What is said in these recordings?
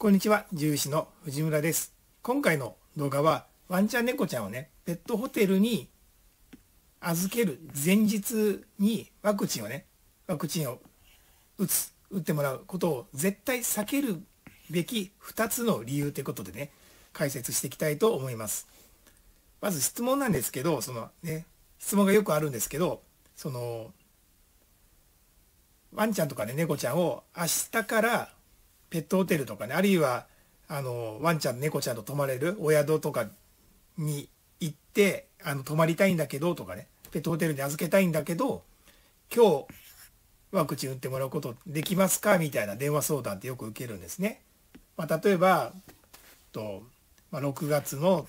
こんにちは、獣医師の藤村です。今回の動画は、ワンちゃん猫ちゃんをね、ペットホテルに預ける前日にワクチンをね、ワクチンを打つ、打ってもらうことを絶対避けるべき2つの理由ということでね、解説していきたいと思います。まず質問なんですけど、そのね、質問がよくあるんですけど、その、ワンちゃんとかね、猫ちゃんを明日からペットホテルとかねあるいはあのワンちゃん猫ちゃんと泊まれるお宿とかに行ってあの泊まりたいんだけどとかねペットホテルに預けたいんだけど今日ワクチン打ってもらうことできますかみたいな電話相談ってよく受けるんですね。まあ、例えばと、まあ、6月の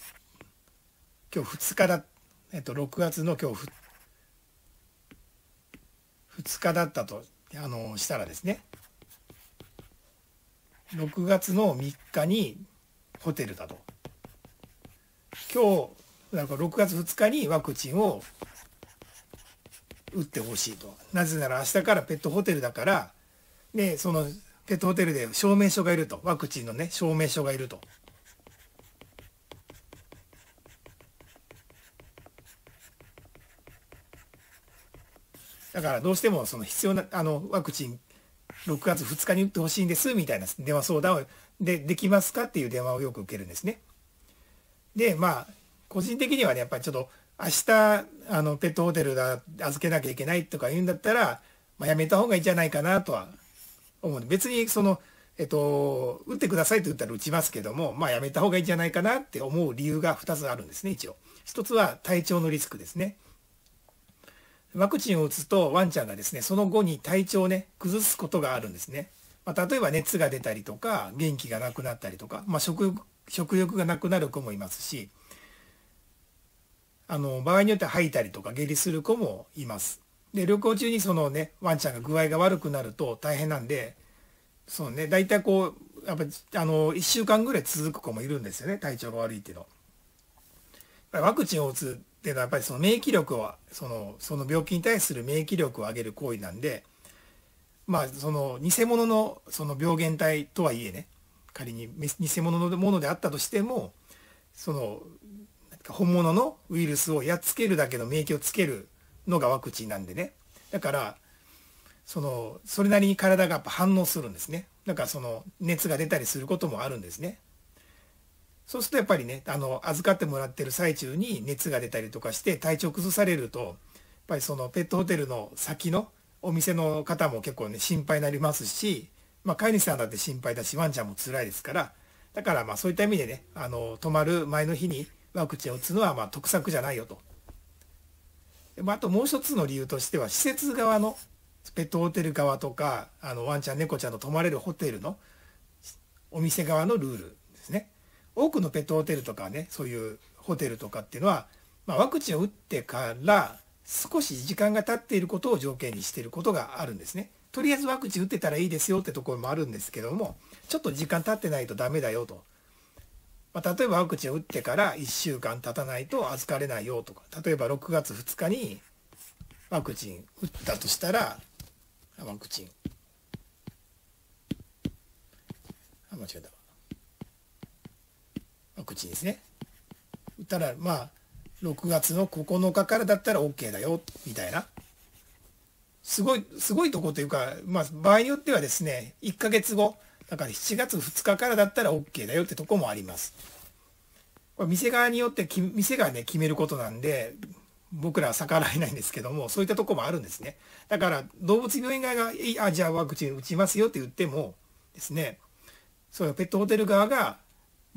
今日2日だ、えっと、6月の今日2日だったとあのしたらですね6月の3日にホテルだと今日んか6月2日にワクチンを打ってほしいとなぜなら明日からペットホテルだからでそのペットホテルで証明書がいるとワクチンのね証明書がいると。だからどうしてもその必要なあのワクチン6月2日に打ってほしいんですみたいな電話相談をでできますかっていう電話をよく受けるんですね。でまあ個人的にはねやっぱりちょっと明日あのペットホテルが預けなきゃいけないとか言うんだったら、まあ、やめた方がいいんじゃないかなとは思う別にそのえっと打ってくださいと言ったら打ちますけどもまあやめた方がいいんじゃないかなって思う理由が2つあるんですね一応。1つは体調のリスクですね。ワクチンを打つとワンちゃんがですね、その後に体調をね、崩すことがあるんですね。まあ、例えば熱が出たりとか、元気がなくなったりとか、まあ、食食欲がなくなる子もいますし、あの、場合によっては吐いたりとか下痢する子もいます。で、旅行中にそのね、ワンちゃんが具合が悪くなると大変なんで、そうね、大体こう、やっぱあの、1週間ぐらい続く子もいるんですよね、体調が悪いっていうの。ワクチンを打つっていうのはやっぱりその免疫力はそのその病気に対する免疫力を上げる行為なんでまあその偽物のその病原体とはいえね仮に偽物のものであったとしてもその本物のウイルスをやっつけるだけの免疫をつけるのがワクチンなんでねだからそのそれなりに体がやっぱ反応するんですねだからその熱が出たりすることもあるんですねそうするとやっぱりね、あの、預かってもらってる最中に熱が出たりとかして体調崩されると、やっぱりそのペットホテルの先のお店の方も結構ね、心配になりますし、まあ、飼い主さんだって心配だし、ワンちゃんも辛いですから、だからまあそういった意味でね、あの、泊まる前の日にワクチンを打つのはま得策じゃないよと。まあ、あともう一つの理由としては、施設側の、ペットホテル側とか、あの、ワンちゃん、猫ちゃんの泊まれるホテルの、お店側のルールですね。多くのペットホテルとかねそういうホテルとかっていうのは、まあ、ワクチンを打ってから少し時間が経っていることを条件にしていることがあるんですね。とりあえずワクチン打ってたらいいですよってところもあるんですけどもちょっと時間経ってないとだめだよと、まあ、例えばワクチンを打ってから1週間経たないと預かれないよとか例えば6月2日にワクチン打ったとしたらワクチンあ間違えた告知ですね。たら、まあ、6月の9日からだったら OK だよ、みたいな。すごい、すごいとこというか、まあ、場合によってはですね、1ヶ月後、だから7月2日からだったら OK だよってとこもあります。これ店側によって店がね、決めることなんで、僕らは逆らえないんですけども、そういったとこもあるんですね。だから、動物病院側が、あ、じゃあワクチン打ちますよって言ってもですね、そうペットホテル側が、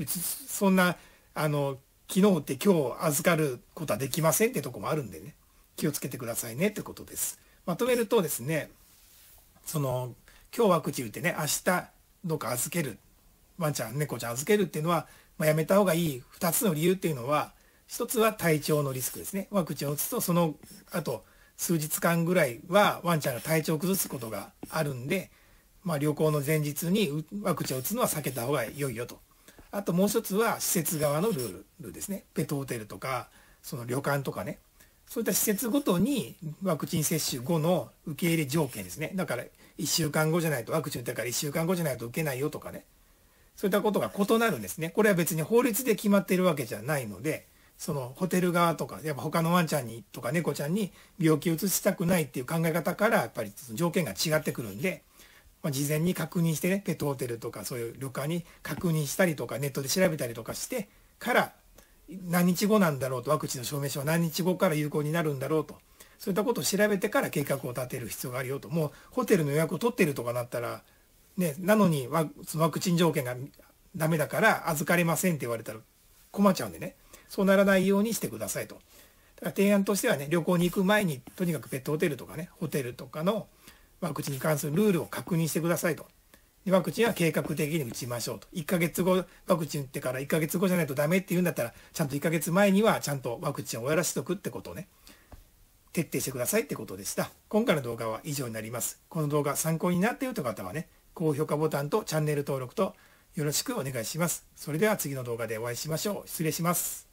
そんなあの昨日って今日預かることはできませんってとこもあるんでね気をつけてくださいねってことです。まとめるとですねその今日ワクチン打ってね明日どっか預けるワンちゃん猫ちゃん預けるっていうのは、まあ、やめた方がいい2つの理由っていうのは1つは体調のリスクですねワクチンを打つとその後数日間ぐらいはワンちゃんが体調を崩すことがあるんで、まあ、旅行の前日にワクチンを打つのは避けた方が良いよと。あともう一つは施設側のルールですねペットホテルとかその旅館とかねそういった施設ごとにワクチン接種後の受け入れ条件ですねだから1週間後じゃないとワクチン打ったから1週間後じゃないと受けないよとかねそういったことが異なるんですねこれは別に法律で決まっているわけじゃないのでそのホテル側とかやっぱ他のワンちゃんにとか猫ちゃんに病気をうつしたくないっていう考え方からやっぱり条件が違ってくるんでまあ、事前に確認してねペットホテルとかそういう旅館に確認したりとかネットで調べたりとかしてから何日後なんだろうとワクチンの証明書は何日後から有効になるんだろうとそういったことを調べてから計画を立てる必要があるよともうホテルの予約を取ってるとかなったら、ね、なのにワそのワクチン条件がダメだから預かれませんって言われたら困っちゃうんでねそうならないようにしてくださいと。だから提案としてはね旅行に行く前にとにかくペットホテルとかねホテルとかのワクチンに関するルールを確認してくださいと。でワクチンは計画的に打ちましょうと。1ヶ月後、ワクチン打ってから1ヶ月後じゃないとダメって言うんだったら、ちゃんと1ヶ月前にはちゃんとワクチンを終わらせておくってことをね、徹底してくださいってことでした。今回の動画は以上になります。この動画参考になっているという方はね、高評価ボタンとチャンネル登録とよろしくお願いします。それでは次の動画でお会いしましょう。失礼します。